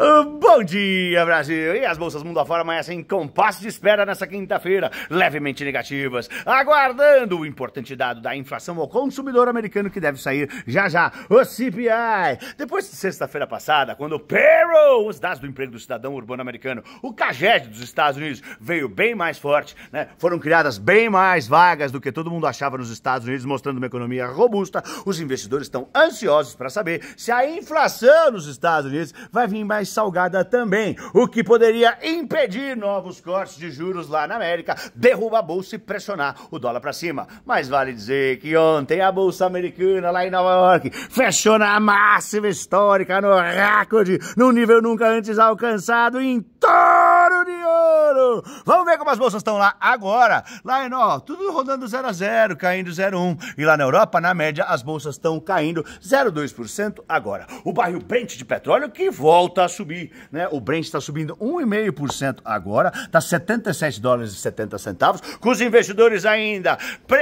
Ah, bom dia, Brasil! E as bolsas mundo afora amanhecem com passo de espera nessa quinta-feira, levemente negativas, aguardando o importante dado da inflação ao consumidor americano que deve sair já já, o CPI. Depois de sexta-feira passada, quando o payroll, os dados do emprego do cidadão urbano americano, o CAGED dos Estados Unidos, veio bem mais forte, né? foram criadas bem mais vagas do que todo mundo achava nos Estados Unidos, mostrando uma economia robusta, os investidores estão ansiosos para saber se a inflação nos Estados Unidos vai vir mais salgada também, o que poderia impedir novos cortes de juros lá na América, derruba a bolsa e pressionar o dólar para cima. Mas vale dizer que ontem a bolsa americana lá em Nova York fechou na máxima histórica, no recorde, num nível nunca antes alcançado em todo Vamos ver como as bolsas estão lá agora. Lá em ó, tudo rodando 0 a 0, caindo 0,1. E lá na Europa, na média, as bolsas estão caindo 0,2% agora. O barril Brent de petróleo que volta a subir, né? O Brent está subindo 1,5% agora, tá 77 dólares e 70 centavos, com os investidores ainda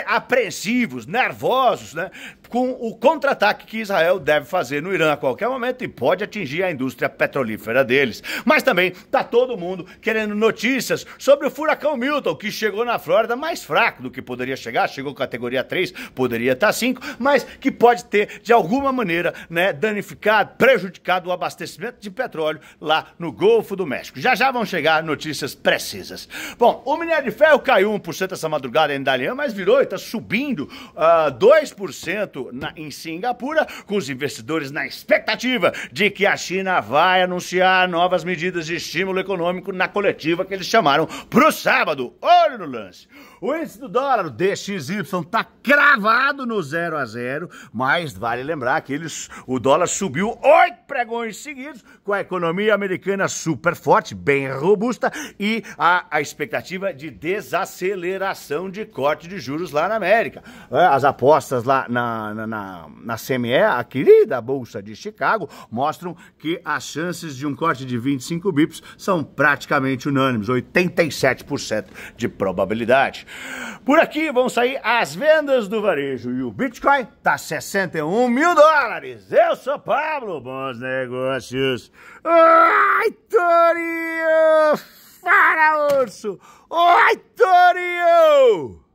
apreensivos, nervosos, né? com o contra-ataque que Israel deve fazer no Irã a qualquer momento e pode atingir a indústria petrolífera deles. Mas também está todo mundo querendo notícias sobre o furacão Milton, que chegou na Flórida mais fraco do que poderia chegar, chegou categoria 3, poderia estar tá 5, mas que pode ter de alguma maneira, né, danificado, prejudicado o abastecimento de petróleo lá no Golfo do México. Já já vão chegar notícias precisas. Bom, o minério de ferro caiu 1% essa madrugada em Dalian, mas virou e está subindo uh, ah, 2% evento na, em Singapura, com os investidores na expectativa de que a China vai anunciar novas medidas de estímulo econômico na coletiva que eles chamaram pro sábado. Olho no lance. O índice do dólar DXY tá cravado no 0 a 0, mas vale lembrar que eles, o dólar subiu 8 pregões seguidos, com a economia americana super forte, bem robusta, e a, a expectativa de desaceleração de corte de juros lá na América. É, as apostas lá na, na, na, na CME, a querida Bolsa de Chicago, mostram que as chances de um corte de 25 bips são praticamente unânimes, 87% de probabilidade. Por aqui vão sair as vendas do varejo e o Bitcoin está 61 mil dólares. Eu sou Pablo, bons negócios. Ai, Torinho! Para, urso! Ai, Torinho!